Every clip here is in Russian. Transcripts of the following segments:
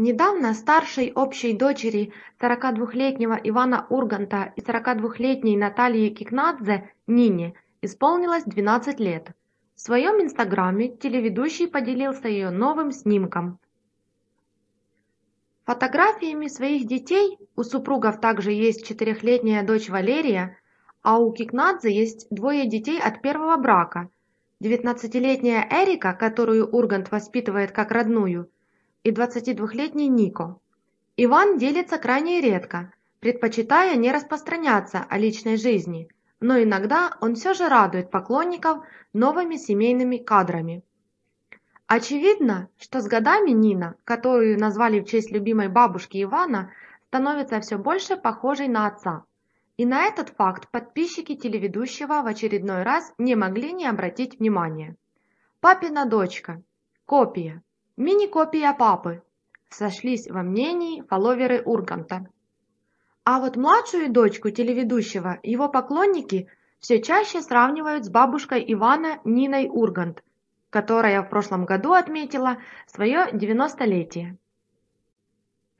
Недавно старшей общей дочери 42-летнего Ивана Урганта и 42-летней Натальи Кикнадзе Нине исполнилось 12 лет. В своем инстаграме телеведущий поделился ее новым снимком. Фотографиями своих детей, у супругов также есть четырехлетняя дочь Валерия, а у Кикнадзе есть двое детей от первого брака. 19-летняя Эрика, которую Ургант воспитывает как родную – и 22-летний Нико. Иван делится крайне редко, предпочитая не распространяться о личной жизни, но иногда он все же радует поклонников новыми семейными кадрами. Очевидно, что с годами Нина, которую назвали в честь любимой бабушки Ивана, становится все больше похожей на отца. И на этот факт подписчики телеведущего в очередной раз не могли не обратить внимания. Папина дочка. Копия. Мини-копия папы. Сошлись во мнении фолловеры Урганта. А вот младшую дочку телеведущего его поклонники все чаще сравнивают с бабушкой Ивана Ниной Ургант, которая в прошлом году отметила свое 90-летие.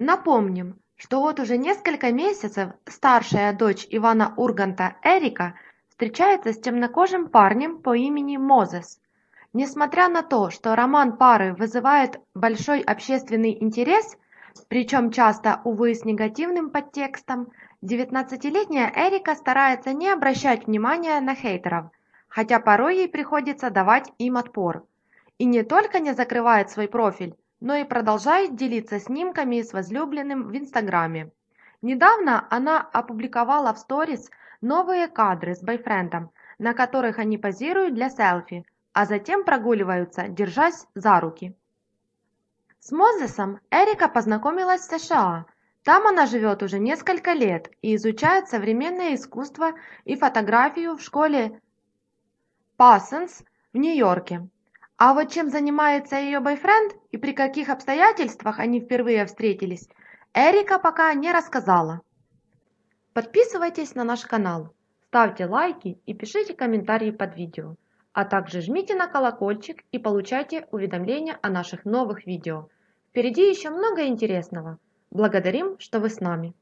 Напомним, что вот уже несколько месяцев старшая дочь Ивана Урганта Эрика встречается с темнокожим парнем по имени Мозес – Несмотря на то, что роман пары вызывает большой общественный интерес, причем часто, увы, с негативным подтекстом, 19-летняя Эрика старается не обращать внимания на хейтеров, хотя порой ей приходится давать им отпор. И не только не закрывает свой профиль, но и продолжает делиться снимками с возлюбленным в Инстаграме. Недавно она опубликовала в сторис новые кадры с бойфрендом, на которых они позируют для селфи – а затем прогуливаются, держась за руки. С Мозесом Эрика познакомилась в США. Там она живет уже несколько лет и изучает современное искусство и фотографию в школе Пассенс в Нью-Йорке. А вот чем занимается ее бойфренд и при каких обстоятельствах они впервые встретились, Эрика пока не рассказала. Подписывайтесь на наш канал, ставьте лайки и пишите комментарии под видео а также жмите на колокольчик и получайте уведомления о наших новых видео. Впереди еще много интересного. Благодарим, что вы с нами!